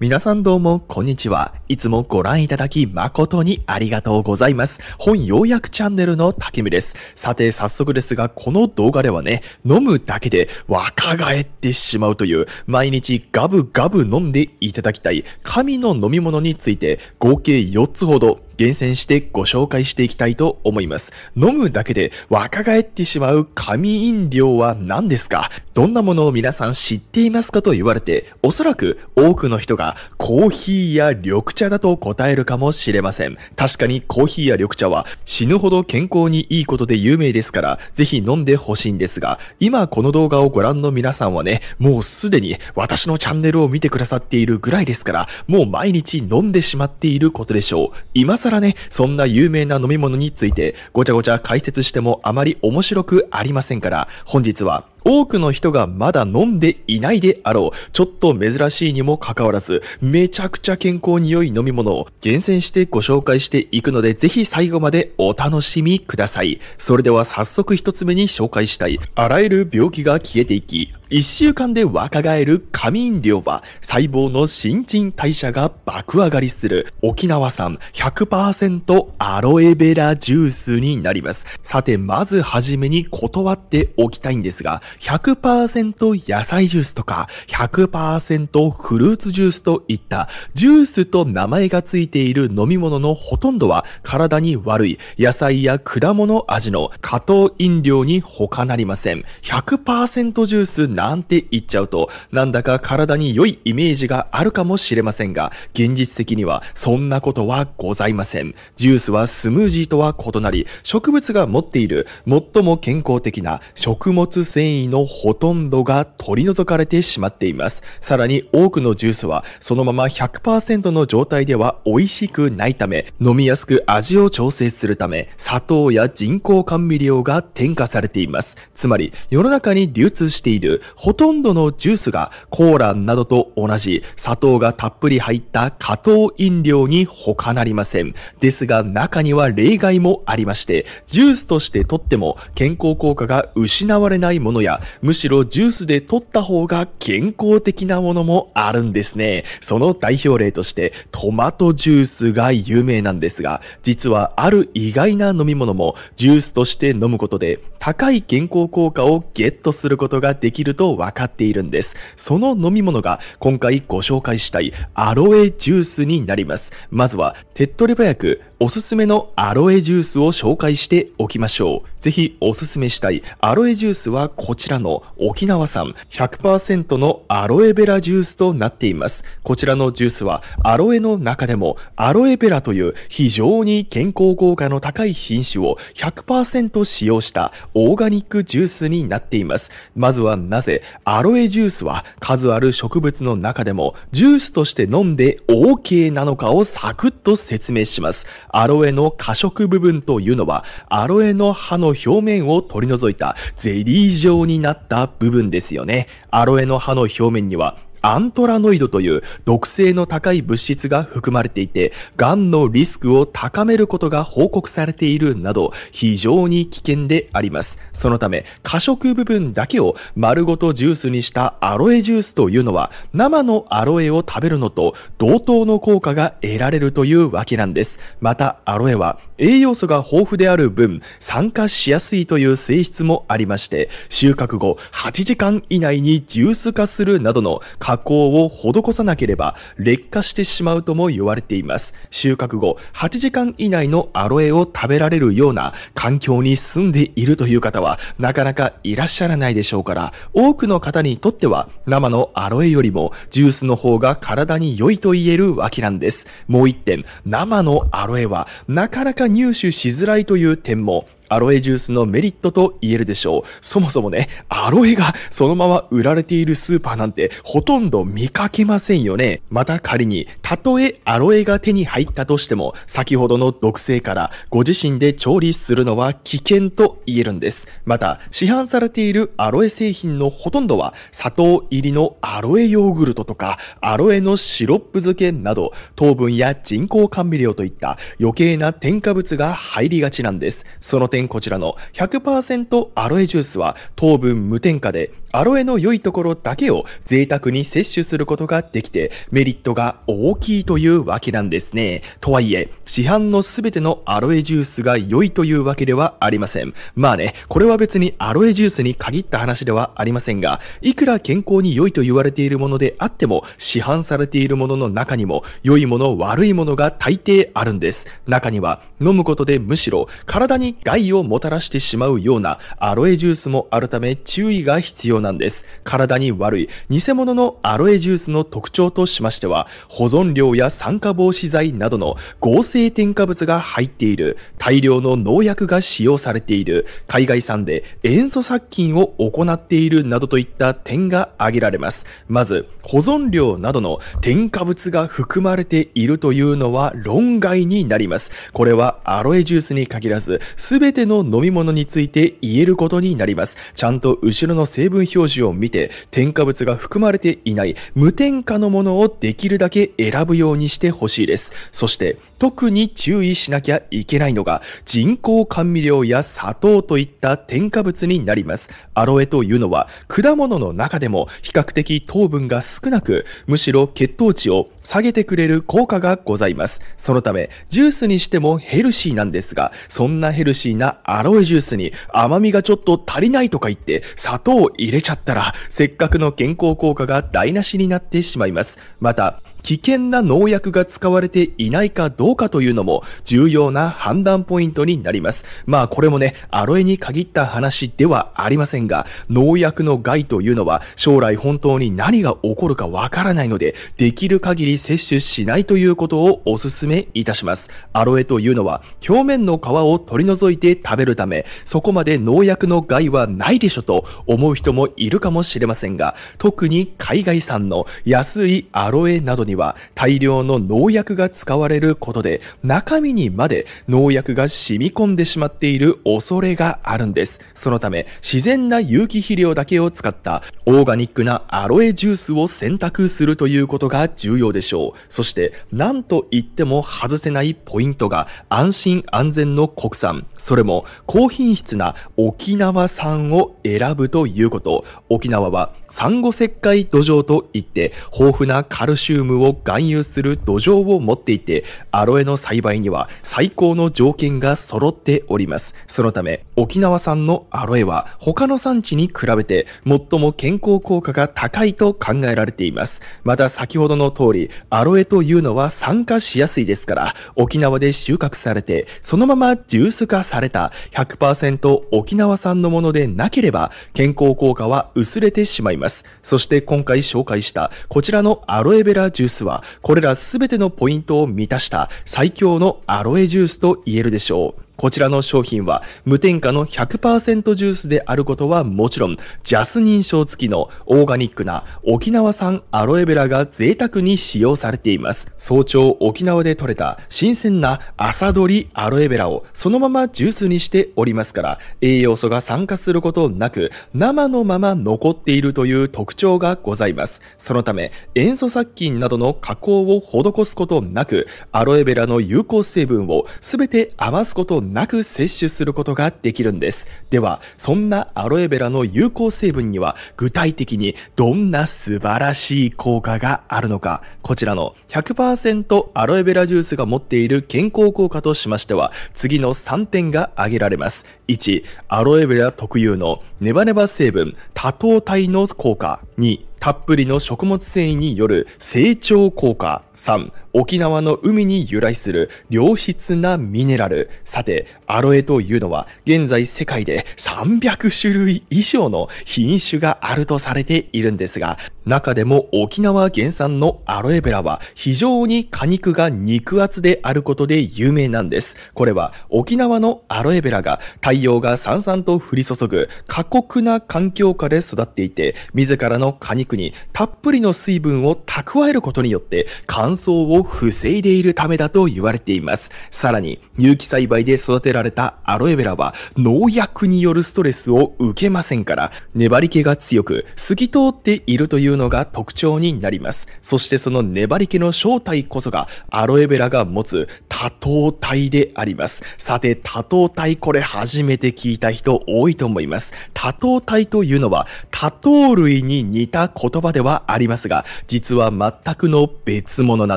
皆さんどうも、こんにちは。いつもご覧いただき誠にありがとうございます。本要約チャンネルの竹見です。さて、早速ですが、この動画ではね、飲むだけで若返ってしまうという、毎日ガブガブ飲んでいただきたい、神の飲み物について、合計4つほど厳選してご紹介していきたいと思います。飲むだけで若返ってしまう神飲料は何ですかどんなものを皆さん知っていますかと言われて、おそらく多くの人がコーヒーや緑茶だと答えるかもしれません。確かにコーヒーや緑茶は死ぬほど健康にいいことで有名ですから、ぜひ飲んでほしいんですが、今この動画をご覧の皆さんはね、もうすでに私のチャンネルを見てくださっているぐらいですから、もう毎日飲んでしまっていることでしょう。今らね、そんな有名な飲み物についてごちゃごちゃ解説してもあまり面白くありませんから、本日は多くの人がまだ飲んでいないであろう。ちょっと珍しいにもかかわらず、めちゃくちゃ健康に良い飲み物を厳選してご紹介していくので、ぜひ最後までお楽しみください。それでは早速一つ目に紹介したい。あらゆる病気が消えていき、一週間で若返る仮眠量は細胞の新陳代謝が爆上がりする沖縄産100%アロエベラジュースになります。さて、まずはじめに断っておきたいんですが、100%野菜ジュースとか、100%フルーツジュースといった、ジュースと名前がついている飲み物のほとんどは体に悪い野菜や果物味の加糖飲料に他なりません。100%ジュースなんて言っちゃうと、なんだか体に良いイメージがあるかもしれませんが、現実的にはそんなことはございません。ジュースはスムージーとは異なり、植物が持っている最も健康的な食物繊維類のほとんどが取り除かれてしまっています。さらに多くのジュースはそのまま100%の状態では美味しくないため、飲みやすく味を調整するため、砂糖や人工甘味料が添加されています。つまり、世の中に流通しているほとんどのジュースがコーランなどと同じ砂糖がたっぷり入った加糖飲料に他なりません。ですが中には例外もありまして、ジュースとしてとっても健康効果が失われないものやむしろジュースで取った方が健康的なものもあるんですね。その代表例として、トマトジュースが有名なんですが、実はある意外な飲み物もジュースとして飲むことで、高い健康効果をゲットすることができると分かっているんです。その飲み物が今回ご紹介したいアロエジュースになります。まずは手っ取り早くおすすめのアロエジュースを紹介しておきましょう。ぜひおすすめしたいアロエジュースはこちらの沖縄産100%のアロエベラジュースとなっています。こちらのジュースはアロエの中でもアロエベラという非常に健康効果の高い品種を100%使用したオーガニックジュースになっています。まずはなぜアロエジュースは数ある植物の中でもジュースとして飲んで OK なのかをサクッと説明します。アロエの過食部分というのは、アロエの葉の表面を取り除いたゼリー状になった部分ですよね。アロエの葉の表面にはアントラノイドという毒性の高い物質が含まれていて、がんのリスクを高めることが報告されているなど、非常に危険であります。そのため、過食部分だけを丸ごとジュースにしたアロエジュースというのは、生のアロエを食べるのと同等の効果が得られるというわけなんです。また、アロエは栄養素が豊富である分、酸化しやすいという性質もありまして、収穫後8時間以内にジュース化するなどの加工を施さなければ劣化してしまうとも言われています。収穫後、8時間以内のアロエを食べられるような環境に住んでいるという方はなかなかいらっしゃらないでしょうから、多くの方にとっては生のアロエよりもジュースの方が体に良いと言えるわけなんです。もう一点、生のアロエはなかなか入手しづらいという点もアロエジュースのメリットと言えるでしょう。そもそもね、アロエがそのまま売られているスーパーなんてほとんど見かけませんよね。また仮に、たとえアロエが手に入ったとしても、先ほどの毒性からご自身で調理するのは危険と言えるんです。また、市販されているアロエ製品のほとんどは砂糖入りのアロエヨーグルトとか、アロエのシロップ漬けなど、糖分や人工甘味料といった余計な添加物が入りがちなんです。その点こちらの100%アロエジュースは糖分無添加でアロエの良いところだけを贅沢に摂取することができて、メリットが大きいというわけなんですね。とはいえ、市販のすべてのアロエジュースが良いというわけではありません。まあね、これは別にアロエジュースに限った話ではありませんが、いくら健康に良いと言われているものであっても、市販されているものの中にも、良いもの、悪いものが大抵あるんです。中には、飲むことでむしろ体に害をもたらしてしまうようなアロエジュースもあるため注意が必要なんです。体に悪い偽物のアロエジュースの特徴としましては、保存量や酸化防止剤などの合成添加物が入っている、大量の農薬が使用されている、海外産で塩素殺菌を行っているなどといった点が挙げられます。まず、保存量などの添加物が含まれているというのは論外になります。これはアロエジュースに限らず、すべての飲み物について言えることになります。ちゃんと後ろの成分表表示を見て、添加物が含まれていない無添加のものをできるだけ選ぶようにしてほしいです。そして、特に注意しなきゃいけないのが人工甘味料や砂糖といった添加物になります。アロエというのは果物の中でも比較的糖分が少なく、むしろ血糖値を下げてくれる効果がございます。そのため、ジュースにしてもヘルシーなんですが、そんなヘルシーなアロエジュースに甘みがちょっと足りないとか言って砂糖を入れちゃったら、せっかくの健康効果が台無しになってしまいます。また、危険な農薬が使われていないかどうかというのも重要な判断ポイントになります。まあこれもね、アロエに限った話ではありませんが、農薬の害というのは将来本当に何が起こるかわからないので、できる限り摂取しないということをお勧めいたします。アロエというのは表面の皮を取り除いて食べるため、そこまで農薬の害はないでしょと思う人もいるかもしれませんが、特に海外産の安いアロエなどにには大量の農薬が使われることで中身にまで農薬が染み込んでしまっている恐れがあるんです。そのため自然な有機肥料だけを使ったオーガニックなアロエジュースを選択するということが重要でしょう。そして何と言っても外せないポイントが安心安全の国産。それも高品質な沖縄産を選ぶということ。沖縄はサンゴ石灰土壌といって、豊富なカルシウムを含有する土壌を持っていて、アロエの栽培には最高の条件が揃っております。そのため、沖縄産のアロエは他の産地に比べて最も健康効果が高いと考えられています。また先ほどの通り、アロエというのは酸化しやすいですから、沖縄で収穫されて、そのままジュース化された100%沖縄産のものでなければ、健康効果は薄れてしまいます。ます。そして今回紹介したこちらのアロエベラジュースは、これらすべてのポイントを満たした最強のアロエジュースと言えるでしょう。こちらの商品は無添加の100%ジュースであることはもちろん、ジャス認証付きのオーガニックな沖縄産アロエベラが贅沢に使用されています。早朝沖縄で採れた新鮮な朝採りアロエベラをそのままジュースにしておりますから、栄養素が酸化することなく、生のまま残っているという特徴がございます。そのため、塩素殺菌などの加工を施すことなく、アロエベラの有効成分を全て余すことなく摂取することができるんです。では、そんなアロエベラの有効成分には具体的にどんな素晴らしい効果があるのか、こちらの100%アロエベラジュースが持っている健康効果としましては、次の3点が挙げられます。1、アロエベラ特有のネバネバ成分多糖体の効果。2、たっぷりの食物繊維による成長効果。3、沖縄の海に由来する良質なミネラル。さて、アロエというのは、現在世界で300種類以上の品種があるとされているんですが、中でも沖縄原産のアロエベラは非常に果肉が肉厚であることで有名なんです。これは沖縄のアロエベラが太陽がさんさんと降り注ぐ過酷な環境下で育っていて、自らの果肉にたっぷりの水分を蓄えることによって、乾燥を防いでいるためだと言われています。さらに、有機栽培で育てられたアロエベラは農薬によるストレスを受けませんから、粘り気が強く透き通っているというのが特徴になります。そしてその粘り気の正体こそがアロエベラが持つ多糖体であります。さて、多糖体これ初めて聞いた人多いと思います。多糖体というのは多糖類に似た言葉ではありますが、実は全くの別物ものな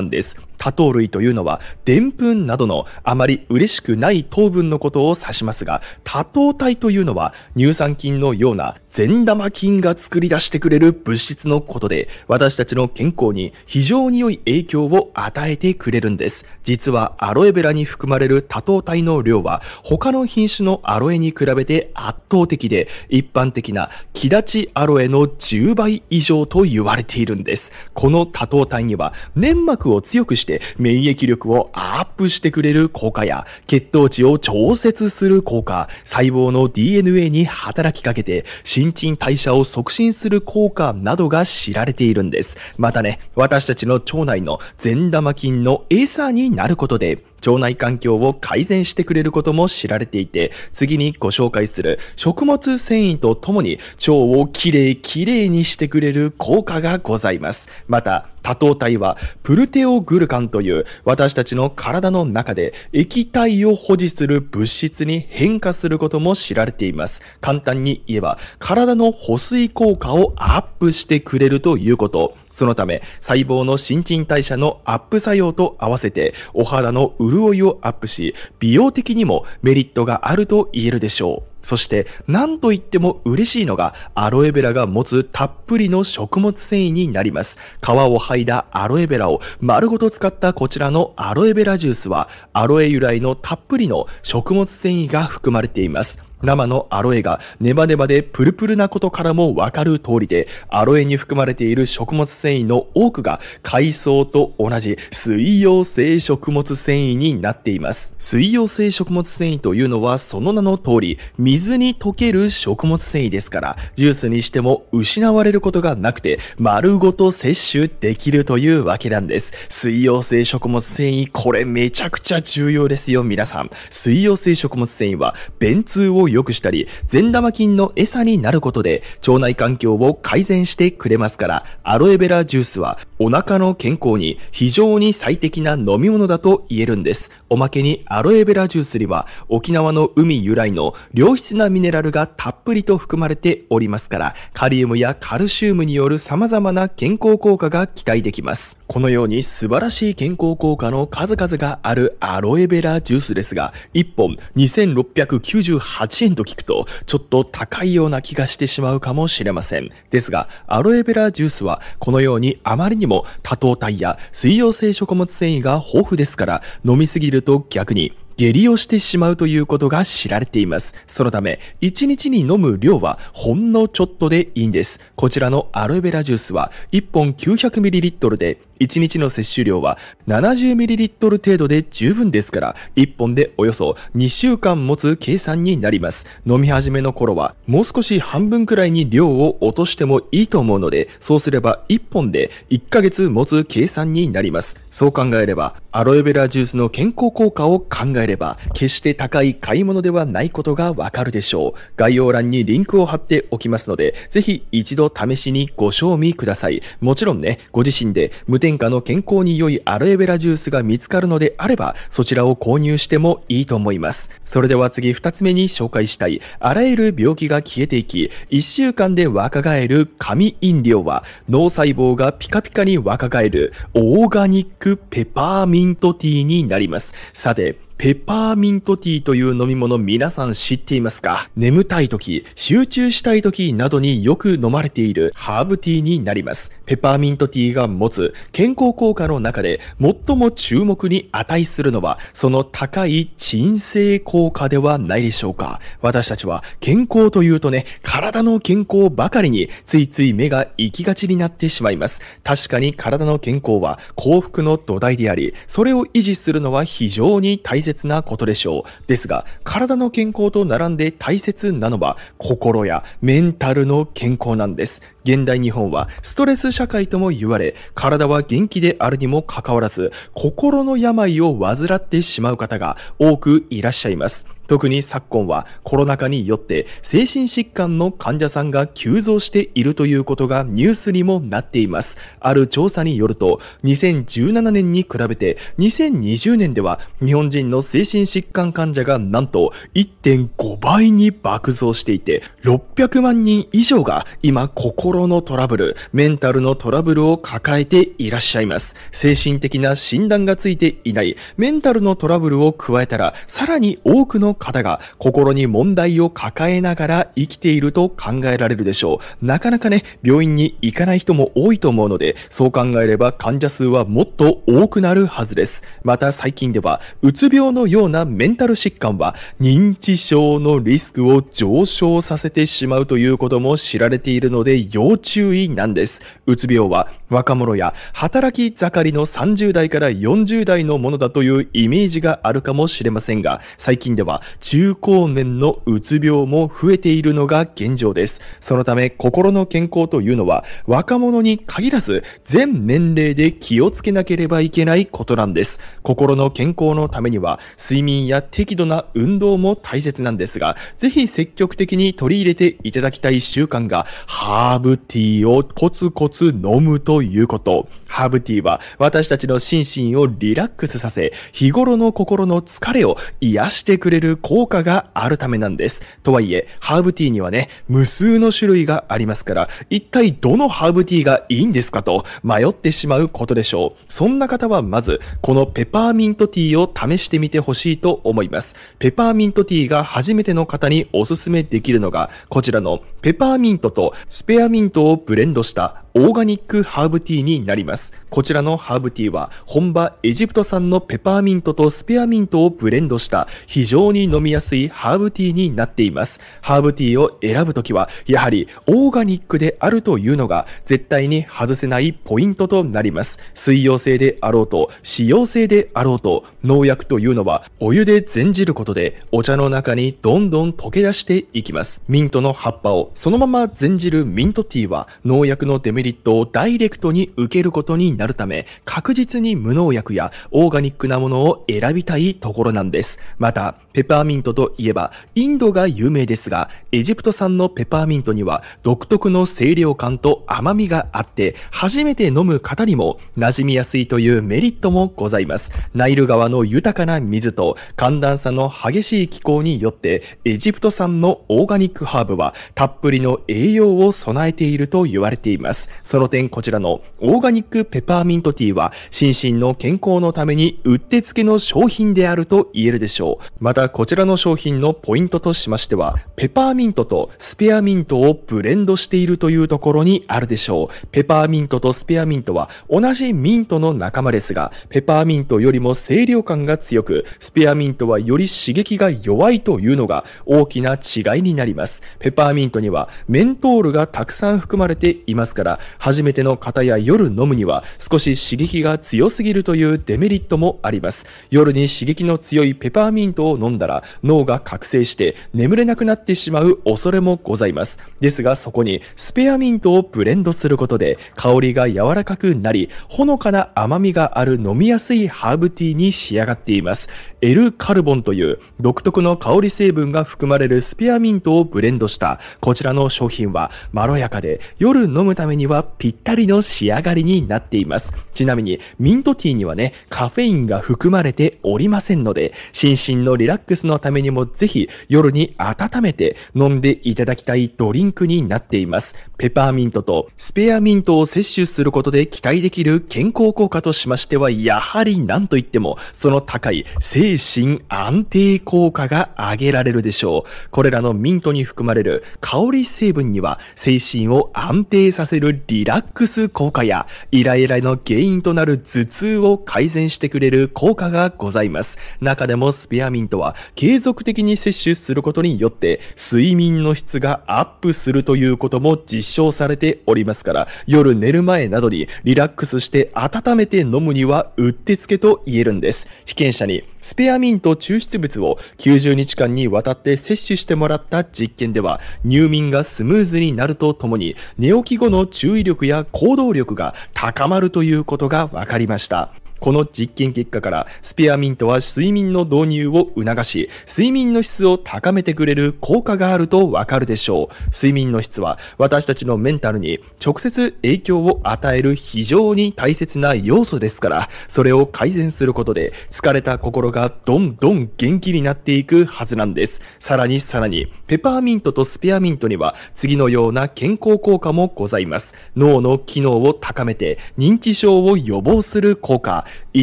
んです多糖類というのは、でんぷんなどのあまり嬉しくない糖分のことを指しますが、多糖体というのは、乳酸菌のような善玉菌が作り出してくれる物質のことで、私たちの健康に非常に良い影響を与えてくれるんです。実はアロエベラに含まれる多糖体の量は、他の品種のアロエに比べて圧倒的で、一般的な木立ちアロエの10倍以上と言われているんです。この多糖体には、粘膜を強くしてして免疫力をアップしてくれる効果や、血糖値を調節する効果、細胞の DNA に働きかけて、新陳代謝を促進する効果などが知られているんです。またね、私たちの腸内の善玉菌の餌になることで、腸内環境を改善してくれることも知られていて、次にご紹介する食物繊維とともに腸をきれいきれいにしてくれる効果がございます。また、多糖体はプルテオグルカンという私たちの体の中で液体を保持する物質に変化することも知られています。簡単に言えば体の保水効果をアップしてくれるということ。そのため細胞の新陳代謝のアップ作用と合わせてお肌の潤いをアップし美容的にもメリットがあると言えるでしょう。そして何と言っても嬉しいのがアロエベラが持つたっぷりの食物繊維になります。皮を剥いだアロエベラを丸ごと使ったこちらのアロエベラジュースはアロエ由来のたっぷりの食物繊維が含まれています。生のアロエがネバネバでプルプルなことからもわかる通りで、アロエに含まれている食物繊維の多くが海藻と同じ水溶性食物繊維になっています。水溶性食物繊維というのはその名の通り、水に溶ける食物繊維ですから、ジュースにしても失われることがなくて、丸ごと摂取できるというわけなんです。水溶性食物繊維、これめちゃくちゃ重要ですよ、皆さん。水溶性食物繊維は、便通を良くしたり、善玉菌の餌になることで腸内環境を改善してくれますから、アロエベラジュースはお腹の健康に非常に最適な飲み物だと言えるんです。おまけにアロエベラジュースには沖縄の海由来の良質なミネラルがたっぷりと含まれておりますから、カリウムやカルシウムによる様々な健康効果が期待できます。このように素晴らしい健康効果の数々があるアロエベラジュースですが、1本2698チンと聞くと、ちょっと高いような気がしてしまうかもしれません。ですが、アロエベラジュースは、このようにあまりにも多糖体や水溶性食物繊維が豊富ですから、飲みすぎると逆に、下痢をしてしまうということが知られています。そのため、1日に飲む量はほんのちょっとでいいんです。こちらのアロエベラジュースは1本 900ml で1日の摂取量は 70ml 程度で十分ですから、1本でおよそ2週間持つ計算になります。飲み始めの頃は、もう少し半分くらいに量を落としてもいいと思うので、そうすれば1本で1ヶ月持つ計算になります。そう考えれば、アロエベラジュースの健康効果を考えれば、決して高い買い物ではないことがわかるでしょう。概要欄にリンクを貼っておきますので、ぜひ一度試しにご賞味ください。もちろんね、ご自身で無添添加の健康に良いアロエベラジュースが見つかるのであれば、そちらを購入してもいいと思います。それでは次2つ目に紹介したい、あらゆる病気が消えていき、1週間で若返る神飲料は、脳細胞がピカピカに若返る、オーガニックペパーミントティーになります。さて、ペッパーミントティーという飲み物皆さん知っていますか眠たい時、集中したい時などによく飲まれているハーブティーになります。ペッパーミントティーが持つ健康効果の中で最も注目に値するのはその高い鎮静効果ではないでしょうか私たちは健康というとね、体の健康ばかりについつい目が行きがちになってしまいます。確かに体の健康は幸福の土台であり、それを維持するのは非常に大切切なことでしょう。ですが、体の健康と並んで大切なのは、心やメンタルの健康なんです。現代日本はストレス社会とも言われ、体は元気であるにもかかわらず、心の病を患ってしまう方が多くいらっしゃいます。特に昨今はコロナ禍によって精神疾患の患者さんが急増しているということがニュースにもなっています。ある調査によると、2017年に比べて2020年では日本人の精神疾患患者がなんと1.5倍に爆増していて、600万人以上が今心心のトラブル、メンタルのトラブルを抱えていらっしゃいます。精神的な診断がついていない、メンタルのトラブルを加えたら、さらに多くの方が心に問題を抱えながら生きていると考えられるでしょう。なかなかね、病院に行かない人も多いと思うので、そう考えれば患者数はもっと多くなるはずです。また最近では、うつ病のようなメンタル疾患は、認知症のリスクを上昇させてしまうということも知られているので、要要注意なんです。うつ病は若者や働き盛りの30代から40代のものだというイメージがあるかもしれませんが、最近では中高年のうつ病も増えているのが現状です。そのため心の健康というのは若者に限らず全年齢で気をつけなければいけないことなんです。心の健康のためには睡眠や適度な運動も大切なんですが、ぜひ積極的に取り入れていただきたい習慣がハーブティーをコツコツ飲むとということ。ハーブティーは私たちの心身をリラックスさせ、日頃の心の疲れを癒してくれる効果があるためなんです。とはいえ、ハーブティーにはね、無数の種類がありますから、一体どのハーブティーがいいんですかと迷ってしまうことでしょう。そんな方はまず、このペパーミントティーを試してみてほしいと思います。ペパーミントティーが初めての方におすすめできるのが、こちらのペパーミントとスペアミントをブレンドしたオーガニックハーブティーになります。こちらのハーブティーは本場エジプト産のペパーミントとスペアミントをブレンドした非常に飲みやすいハーブティーになっています。ハーブティーを選ぶときはやはりオーガニックであるというのが絶対に外せないポイントとなります。水溶性であろうと使用性であろうと農薬というのはお湯で煎じることでお茶の中にどんどん溶け出していきます。ミントの葉っぱをそのまま煎じるミントティーは農薬のデメリリットをダイレクトに受けることになるため、確実に無農薬やオーガニックなものを選びたいところなんです。また、ペパーミントといえば、インドが有名ですが、エジプト産のペパーミントには独特の清涼感と甘みがあって、初めて飲む方にも馴染みやすいというメリットもございます。ナイル川の豊かな水と寒暖差の激しい気候によって、エジプト産のオーガニックハーブはたっぷりの栄養を備えていると言われています。その点こちらのオーガニックペパーミントティーは心身の健康のためにうってつけの商品であると言えるでしょう。またこちらの商品のポイントとしましては、ペパーミントとスペアミントをブレンドしているというところにあるでしょう。ペパーミントとスペアミントは同じミントの仲間ですが、ペパーミントよりも清涼感が強く、スペアミントはより刺激が弱いというのが大きな違いになります。ペパーミントにはメントールがたくさん含まれていますから、初めての方や夜飲むには少し刺激が強すぎるというデメリットもあります。夜に刺激の強いペパーミントを飲んだら脳が覚醒して眠れなくなってしまう恐れもございます。ですがそこにスペアミントをブレンドすることで香りが柔らかくなり、ほのかな甘みがある飲みやすいハーブティーに仕上がっています。L カルボンという独特の香り成分が含まれるスペアミントをブレンドしたこちらの商品はまろやかで夜飲むためにはぴったりの仕上がりになっています。ちなみに、ミントティーにはね、カフェインが含まれておりませんので、心身のリラックスのためにもぜひ夜に温めて飲んでいただきたいドリンクになっています。ペパーミントとスペアミントを摂取することで期待できる健康効果としましては、やはり何と言っても、その高い精神安定効果が挙げられるでしょう。これらのミントに含まれる香り成分には、精神を安定させるリラックス効果や、イライラの原因となる頭痛を改善してくれる効果がございます。中でもスペアミントは、継続的に摂取することによって、睡眠の質がアップするということも実証されておりますから、夜寝る前などにリラックスして温めて飲むにはうってつけと言えるんです。被験者にスペアミント抽出物を90日間にわたって摂取してもらった実験では、入眠がスムーズになるとともに、寝起き後の抽注意力や行動力が高まるということが分かりました。この実験結果からスペアミントは睡眠の導入を促し睡眠の質を高めてくれる効果があるとわかるでしょう睡眠の質は私たちのメンタルに直接影響を与える非常に大切な要素ですからそれを改善することで疲れた心がどんどん元気になっていくはずなんですさらにさらにペパーミントとスペアミントには次のような健康効果もございます脳の機能を高めて認知症を予防する効果胃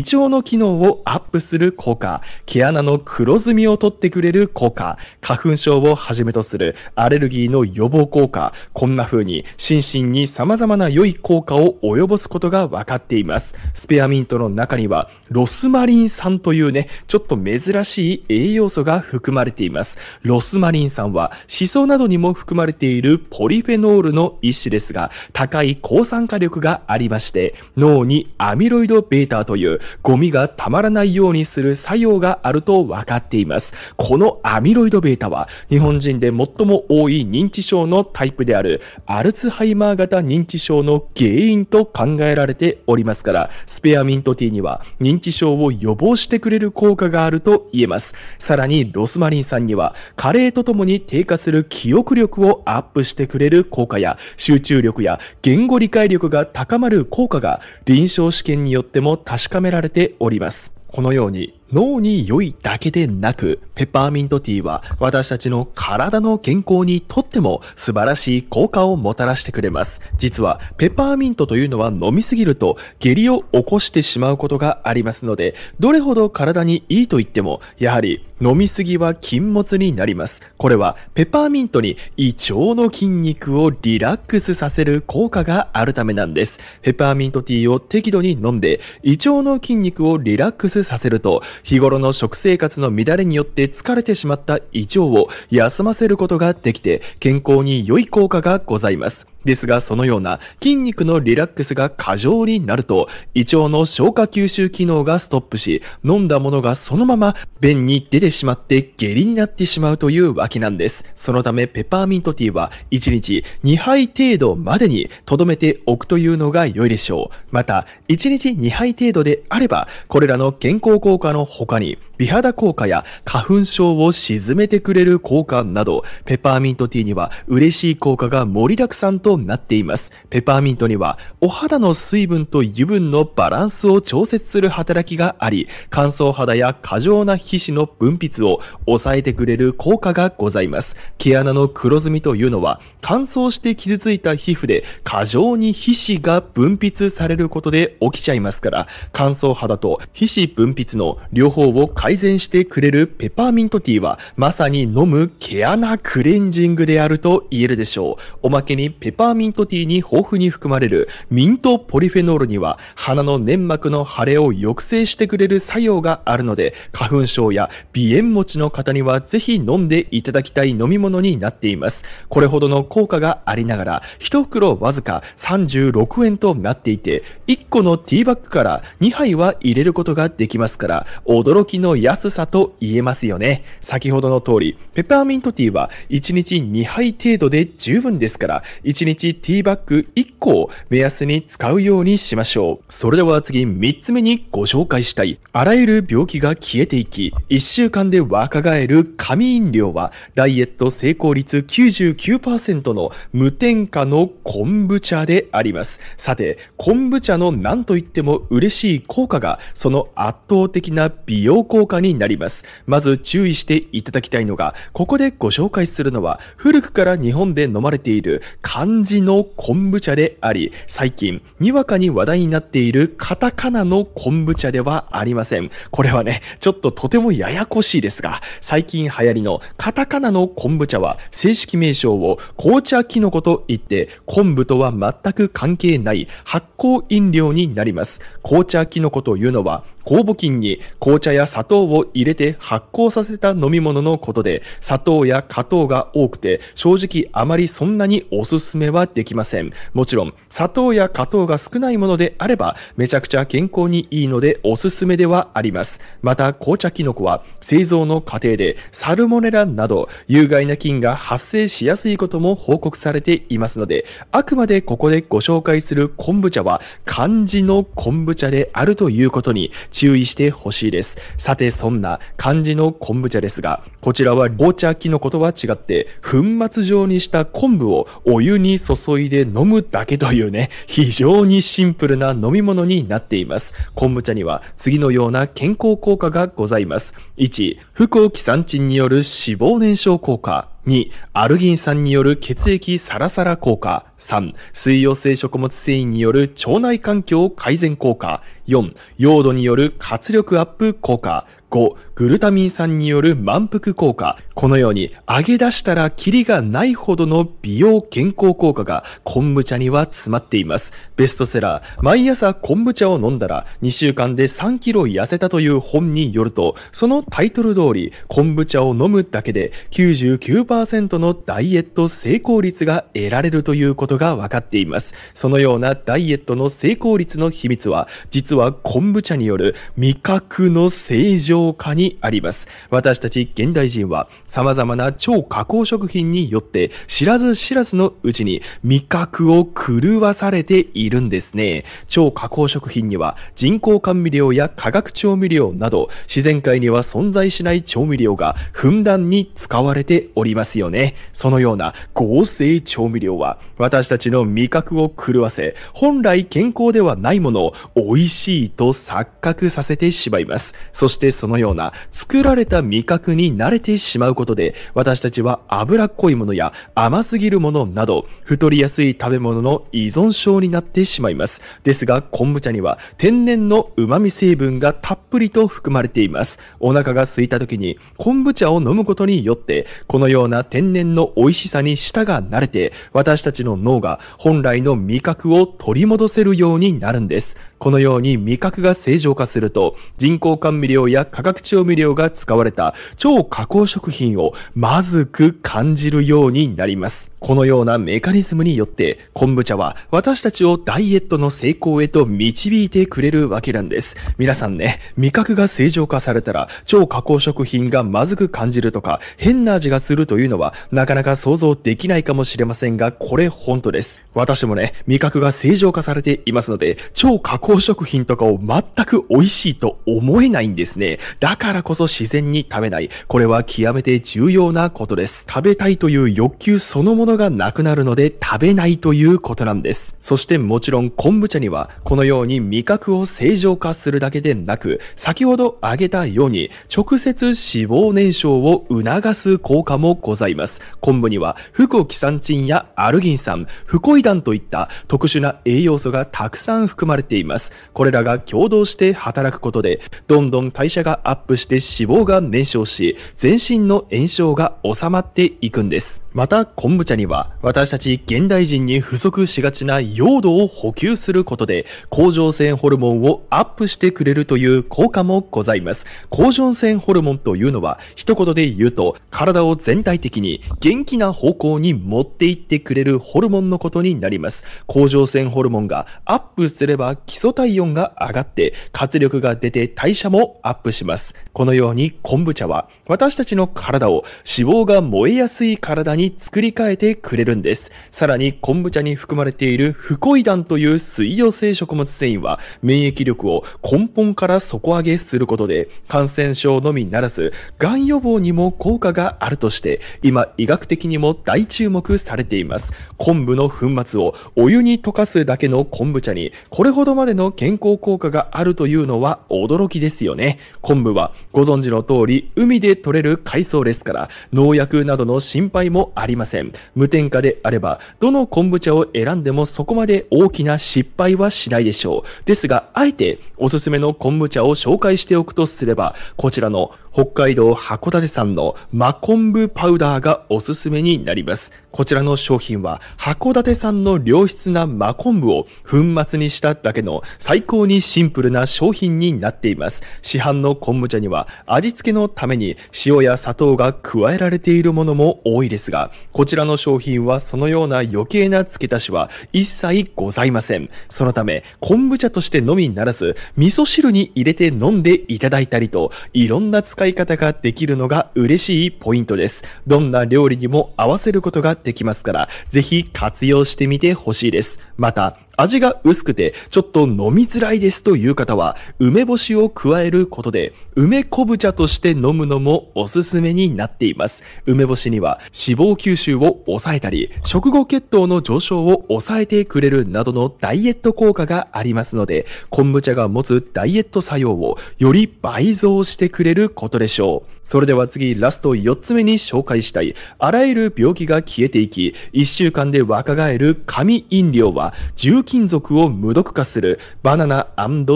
腸の機能をアップする効果、毛穴の黒ずみを取ってくれる効果、花粉症をはじめとするアレルギーの予防効果、こんな風に心身に様々な良い効果を及ぼすことが分かっています。スペアミントの中にはロスマリン酸というね、ちょっと珍しい栄養素が含まれています。ロスマリン酸はシソなどにも含まれているポリフェノールの一種ですが、高い抗酸化力がありまして、脳にアミロイド β とというゴミがたまらないようにする作用があると分かっています。このアミロイド β は日本人で最も多い認知症のタイプであるアルツハイマー型認知症の原因と考えられておりますから、スペアミントティーには認知症を予防してくれる効果があると言えます。さらにロスマリンさんには加齢とともに低下する記憶力をアップしてくれる効果や集中力や言語理解力が高まる効果が臨床試験によっても確確かめられております。このように脳に良いだけでなく、ペッパーミントティーは私たちの体の健康にとっても素晴らしい効果をもたらしてくれます。実は、ペッパーミントというのは飲みすぎると下痢を起こしてしまうことがありますので、どれほど体にいいと言っても、やはり飲みすぎは禁物になります。これは、ペッパーミントに胃腸の筋肉をリラックスさせる効果があるためなんです。ペッパーミントティーを適度に飲んで、胃腸の筋肉をリラックスさせると、日頃の食生活の乱れによって疲れてしまった胃腸を休ませることができて、健康に良い効果がございます。ですが、そのような筋肉のリラックスが過剰になると、胃腸の消化吸収機能がストップし、飲んだものがそのまま便に出てしまって下痢になってしまうというわけなんです。そのため、ペパーミントティーは1日2杯程度までに留めておくというのが良いでしょう。また、1日2杯程度であれば、これらの健康効果の他に、美肌効果や花粉症を沈めてくれる効果など、ペパーミントティーには嬉しい効果が盛りだくさんとなっています。ペパーミントには、お肌の水分と油分のバランスを調節する働きがあり、乾燥肌や過剰な皮脂の分泌を抑えてくれる効果がございます。毛穴の黒ずみというのは、乾燥して傷ついた皮膚で過剰に皮脂が分泌されることで起きちゃいますから、乾燥肌と皮脂分泌の両方を改善してくれるペパーミントティーは、まさに飲む毛穴クレンジングであると言えるでしょう。おまけにペパーミントティーに豊富に含まれるミントポリフェノールには、鼻の粘膜の腫れを抑制してくれる作用があるので、花粉症や鼻炎持ちの方にはぜひ飲んでいただきたい飲み物になっています。これほどの効果がありながら、1袋わずか36円となっていて、1個のティーバッグから2杯は入れることができますから、驚きの安さと言えますよね。先ほどの通り、ペパーミントティーは1日2杯程度で十分ですから、1日ティーバッグ1個を目安に使うようにしましょう。それでは次3つ目にご紹介したい。あらゆる病気が消えていき、1週間で若返る紙飲料は、ダイエット成功率99%の無添加の昆布茶であります。さて、昆布茶の何と言っても嬉しい効果が、その圧倒的な美容効効果になります。まず注意していただきたいのが、ここでご紹介するのは、古くから日本で飲まれている漢字の昆布茶であり、最近、にわかに話題になっているカタカナの昆布茶ではありません。これはね、ちょっととてもややこしいですが、最近流行りのカタカナの昆布茶は、正式名称を紅茶キノコと言って、昆布とは全く関係ない発酵飲料になります。紅茶キノコというのは、酵母菌に紅茶や砂糖を入れて発酵させた飲み物のことで、砂糖や果糖が多くて、正直あまりそんなにおすすめはできません。もちろん、砂糖や果糖が少ないものであれば、めちゃくちゃ健康にいいのでおすすめではあります。また、紅茶キノコは製造の過程でサルモネラなど有害な菌が発生しやすいことも報告されていますので、あくまでここでご紹介する昆布茶は漢字の昆布茶であるということに注意してほしいです。さて、そんな漢字の昆布茶ですが、こちらは紅茶キのことは違って、粉末状にした昆布をお湯に注いで飲むだけというね、非常にシンプルな飲み物になっています。昆布茶には次のような健康効果がございます。1、不幸基産鎮による脂肪燃焼効果。2、アルギン酸による血液サラサラ効果。3、水溶性食物繊維による腸内環境改善効果。4、ードによる活力アップ効果。5、グルタミン酸による満腹効果。このように揚げ出したらキリがないほどの美容健康効果が昆布茶には詰まっています。ベストセラー、毎朝昆布茶を飲んだら2週間で3キロ痩せたという本によると、そのタイトル通り昆布茶を飲むだけで99%のダイエット成功率が得られるということが分かっています。そのようなダイエットの成功率の秘密は、実は昆布茶による味覚の正常化ににあります。私たち現代人は様々な超加工食品によって知らず知らずのうちに味覚を狂わされているんですね。超加工食品には人工甘味料や化学調味料など自然界には存在しない調味料がふんだんに使われておりますよね。そのような合成調味料は私たちの味覚を狂わせ本来健康ではないものを美味しいと錯覚させてしまいます。そしてそのような作られた味覚に慣れてしまうことで、私たちは脂っこいものや甘すぎるものなど、太りやすい食べ物の依存症になってしまいます。ですが、昆布茶には天然の旨味成分がたっぷりと含まれています。お腹が空いた時に昆布茶を飲むことによって、このような天然の美味しさに舌が慣れて、私たちの脳が本来の味覚を取り戻せるようになるんです。このように味覚が正常化すると人工甘味料や化学調味料が使われた超加工食品をまずく感じるようになります。このようなメカニズムによって昆布茶は私たちをダイエットの成功へと導いてくれるわけなんです。皆さんね、味覚が正常化されたら超加工食品がまずく感じるとか変な味がするというのはなかなか想像できないかもしれませんがこれ本当です。私もね、味覚が正常化されていますので超加工康食品とかを全く美味しいと思えないんですね。だからこそ自然に食べない。これは極めて重要なことです。食べたいという欲求そのものがなくなるので食べないということなんです。そしてもちろん昆布茶にはこのように味覚を正常化するだけでなく、先ほど挙げたように直接脂肪燃焼を促す効果もございます。昆布には副キサンチンやアルギン酸、フコイダンといった特殊な栄養素がたくさん含まれています。ます。これらが共同して働くことで、どんどん代謝がアップして脂肪が燃焼し、全身の炎症が収まっていくんです。また、昆布茶には、私たち現代人に不足しがちな用土を補給することで、甲状腺ホルモンをアップしてくれるという効果もございます。甲状腺ホルモンというのは、一言で言うと、体を全体的に元気な方向に持っていってくれるホルモンのことになります。甲状腺ホルモンがアップすれば基礎礎体温が上がって活力が出て代謝もアップします。このように昆布茶は私たちの体を脂肪が燃えやすい体に作り変えてくれるんです。さらに昆布茶に含まれているフコイダンという水溶性食物繊維は免疫力を根本から底上げすることで感染症のみならずがん予防にも効果があるとして今医学的にも大注目されています。昆布の粉末をお湯に溶かすだけの昆布茶にこれほどまでの健康効果があるというのは驚きですよね。昆布はご存知の通り海で採れる海藻ですから農薬などの心配もありません。無添加であればどの昆布茶を選んでもそこまで大きな失敗はしないでしょう。ですがあえておすすめの昆布茶を紹介しておくとすればこちらの北海道函館産の真昆布パウダーがおすすめになります。こちらの商品は函館産の良質な真昆布を粉末にしただけの最高にシンプルな商品になっています。市販の昆布茶には味付けのために塩や砂糖が加えられているものも多いですが、こちらの商品はそのような余計な付け足しは一切ございません。そのため昆布茶としてのみならず、味噌汁に入れて飲んでいただいたりと、いろんな使い使い方ができるのが嬉しいポイントです。どんな料理にも合わせることができますから、ぜひ活用してみてほしいです。また、味が薄くてちょっと飲みづらいですという方は梅干しを加えることで梅昆布茶として飲むのもおすすめになっています梅干しには脂肪吸収を抑えたり食後血糖の上昇を抑えてくれるなどのダイエット効果がありますので昆布茶が持つダイエット作用をより倍増してくれることでしょうそれでは次、ラスト4つ目に紹介したい。あらゆる病気が消えていき、1週間で若返る紙飲料は、重金属を無毒化するバナナ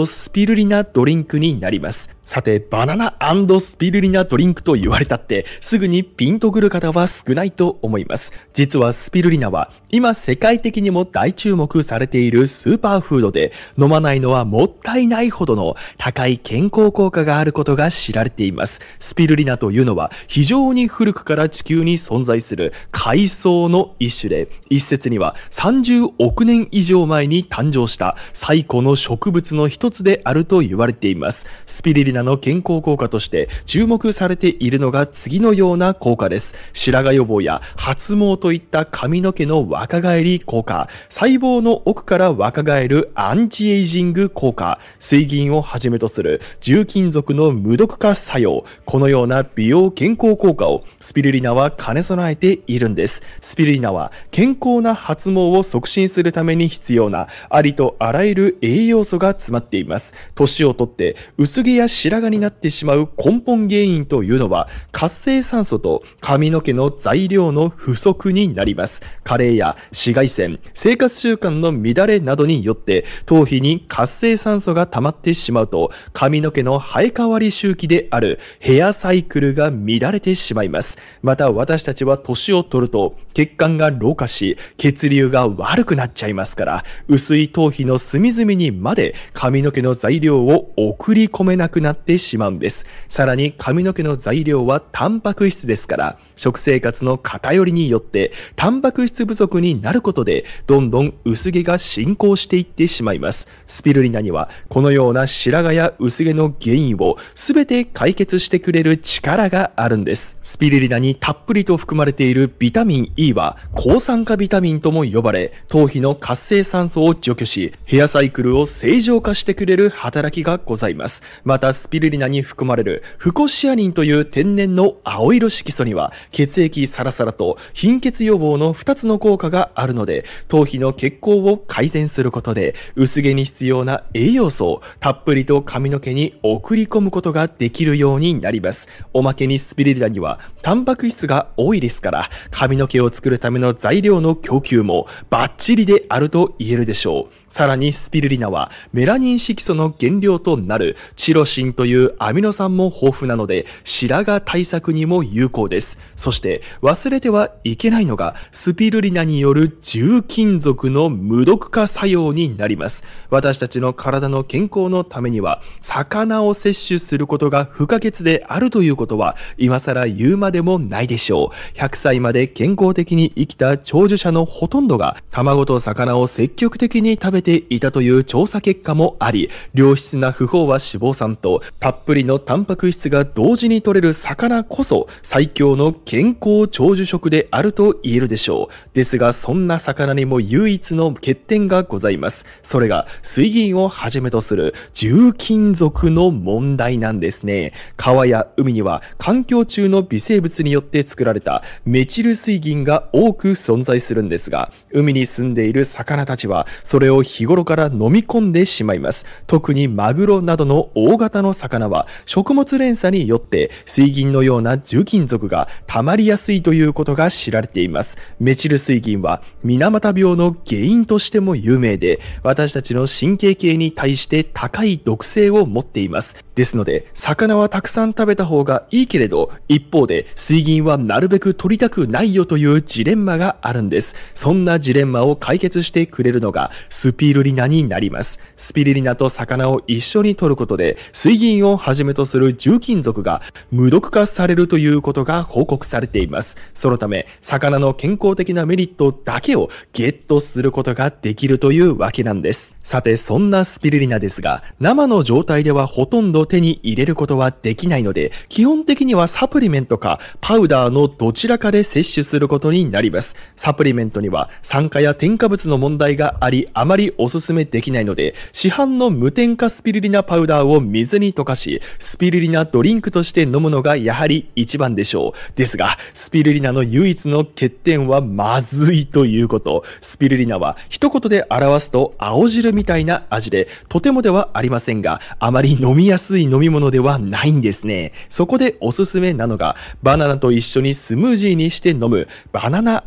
スピルリナドリンクになります。さて、バナナスピルリナドリンクと言われたって、すぐにピンとくる方は少ないと思います。実はスピルリナは、今世界的にも大注目されているスーパーフードで、飲まないのはもったいないほどの高い健康効果があることが知られています。スピルリナというのは非常に古くから地球に存在する海藻の一種で、一説には30億年以上前に誕生した最古の植物の一つであると言われています。スピリリナの健康効果として注目されているのが次のような効果です。白髪予防や発毛といった髪の毛の若返り効果、細胞の奥から若返るアンチエイジング効果、水銀をはじめとする重金属の無毒化作用、このようなな美容健康効果をスピルリナは兼ね備えているんです。スピルリナは健康な発毛を促進するために必要なありとあらゆる栄養素が詰まっています。年をとって薄毛や白髪になってしまう根本原因というのは活性酸素と髪の毛の材料の不足になります。加齢や紫外線、生活習慣の乱れなどによって頭皮に活性酸素が溜まってしまうと髪の毛の生え変わり周期であるヘアサイイクルが乱れてしまいます。また私たちは年を取ると血管が老化し血流が悪くなっちゃいますから薄い頭皮の隅々にまで髪の毛の材料を送り込めなくなってしまうんです。さらに髪の毛の材料はタンパク質ですから食生活の偏りによってタンパク質不足になることでどんどん薄毛が進行していってしまいます。スピルリナにはこのような白髪や薄毛の原因を全て解決してくれる力があるんです。スピリリナにたっぷりと含まれているビタミン E は抗酸化ビタミンとも呼ばれ、頭皮の活性酸素を除去し、ヘアサイクルを正常化してくれる働きがございます。また、スピリリナに含まれるフコシアニンという天然の青色色素には、血液サラサラと貧血予防の2つの効果があるので、頭皮の血行を改善することで、薄毛に必要な栄養素をたっぷりと髪の毛に送り込むことができるようになります。おまけにスピリリラにはタンパク質が多いですから髪の毛を作るための材料の供給もバッチリであると言えるでしょうさらにスピルリナはメラニン色素の原料となるチロシンというアミノ酸も豊富なので白髪対策にも有効です。そして忘れてはいけないのがスピルリナによる重金属の無毒化作用になります。私たちの体の健康のためには魚を摂取することが不可欠であるということは今更言うまでもないでしょう。100歳まで健康的に生きた長寿者のほとんどが卵と魚を積極的に食べべていたという調査結果もあり、良質な不飽和脂肪酸とたっぷりのタンパク質が同時に摂れる魚こそ最強の健康長寿食であると言えるでしょう。ですが、そんな魚にも唯一の欠点がございます。それが水銀をはじめとする重金属の問題なんですね。川や海には環境中の微生物によって作られたメチル水銀が多く存在するんですが、海に住んでいる魚たちはそれを日頃から飲み込んでしまいます。特にマグロなどの大型の魚は食物連鎖によって水銀のような重金属が溜まりやすいということが知られています。メチル水銀は水俣病の原因としても有名で、私たちの神経系に対して高い毒性を持っています。ですので、魚はたくさん食べた方がいいけれど、一方で水銀はなるべく取りたくないよというジレンマがあるんです。そんなジレンマを解決してくれるのが、スピルリナになります。スピルリナと魚を一緒に取ることで、水銀をはじめとする重金属が無毒化されるということが報告されています。そのため、魚の健康的なメリットだけをゲットすることができるというわけなんです。さて、そんなスピルリナですが、生の状態ではほとんど手に入れることはできないので、基本的にはサプリメントかパウダーのどちらかで摂取することになります。サプリメントには酸化や添加物の問題があり、あまりおすすめできないので、市販の無添加スピルリナパウダーを水に溶かし、スピルリナドリンクとして飲むのがやはり一番でしょう。ですが、スピルリナの唯一の欠点はまずいということ。スピルリナは一言で表すと青汁みたいな味で、とてもではありませんが、あまり飲みやすい飲み物ではないんですね。そこでおすすめなのが、バナナと一緒にスムージーにして飲む、バナナ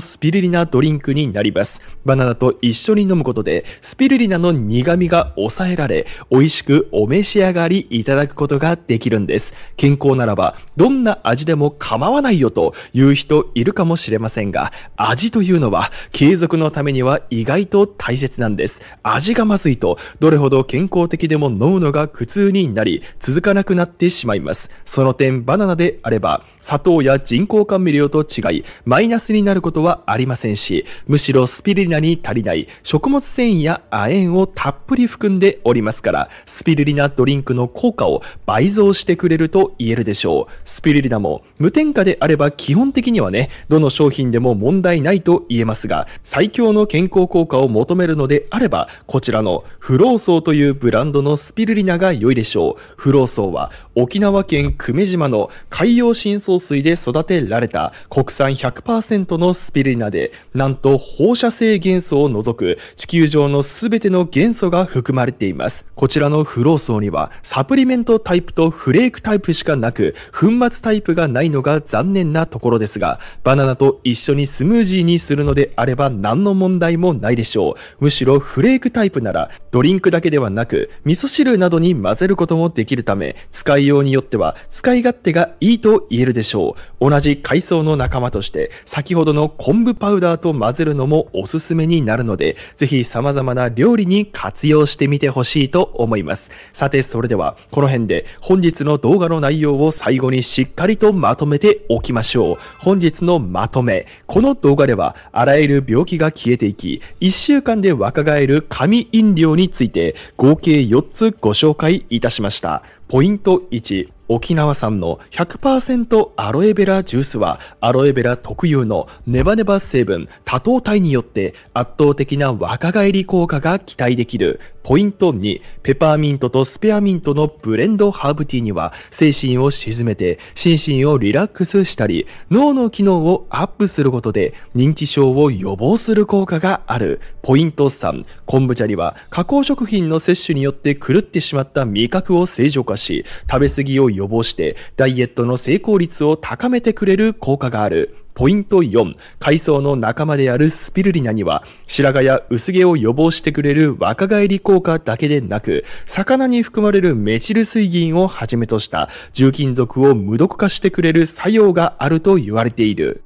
スピルリナドリンクになります。バナナと一緒に飲むことでで、スピルリナの苦味が抑えられ、美味しくお召し上がりいただくことができるんです。健康ならば、どんな味でも構わないよという人いるかもしれませんが、味というのは継続のためには意外と大切なんです。味がまずいと、どれほど健康的でも飲むのが苦痛になり、続かなくなってしまいます。その点、バナナであれば、砂糖や人工甘味料と違い、マイナスになることはありませんし、むしろスピリナに足りない食物酸や亜鉛をたっぷり含んでおりますから、スピルリナドリンクの効果を倍増してくれると言えるでしょう。スピルリナも無添加であれば基本的にはね、どの商品でも問題ないと言えますが、最強の健康効果を求めるのであれば、こちらのフローソーというブランドのスピルリナが良いでしょう。フローソーは沖縄県久米島の海洋深層水で育てられた国産100%のスピルリナで、なんと放射性元素を除く地球上の全ての元素が含まれています。こちらのフロー層には、サプリメントタイプとフレークタイプしかなく、粉末タイプがないのが残念なところですが、バナナと一緒にスムージーにするのであれば何の問題もないでしょう。むしろフレークタイプなら、ドリンクだけではなく、味噌汁などに混ぜることもできるため、使いようによっては使い勝手がいいと言えるでしょう。同じ海藻の仲間として、先ほどの昆布パウダーと混ぜるのもおすすめになるので、ぜひ様々な料理に活用してみてほしいと思います。さて、それではこの辺で本日の動画の内容を最後にしっかりとまとめておきましょう。本日のまとめ。この動画ではあらゆる病気が消えていき、1週間で若返る紙飲料について合計4つご紹介いたしました。ポイント1、沖縄産の100%アロエベラジュースはアロエベラ特有のネバネバ成分多糖体によって圧倒的な若返り効果が期待できる。ポイント2、ペパーミントとスペアミントのブレンドハーブティーには精神を沈めて心身をリラックスしたり脳の機能をアップすることで認知症を予防する効果がある。ポイント3、昆布茶には加工食品の摂取によって狂ってしまった味覚を正常化し、食べ過ぎを予防して、ダイエットの成功率を高めてくれる効果がある。ポイント4、海藻の仲間であるスピルリナには、白髪や薄毛を予防してくれる若返り効果だけでなく、魚に含まれるメチル水銀をはじめとした重金属を無毒化してくれる作用があると言われている。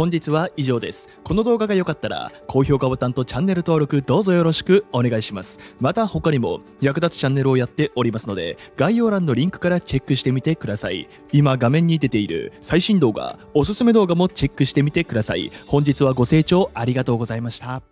本日は以上です。この動画が良かったら、高評価ボタンとチャンネル登録どうぞよろしくお願いします。また他にも役立つチャンネルをやっておりますので、概要欄のリンクからチェックしてみてください。今画面に出ている最新動画、おすすめ動画もチェックしてみてください。本日はご清聴ありがとうございました。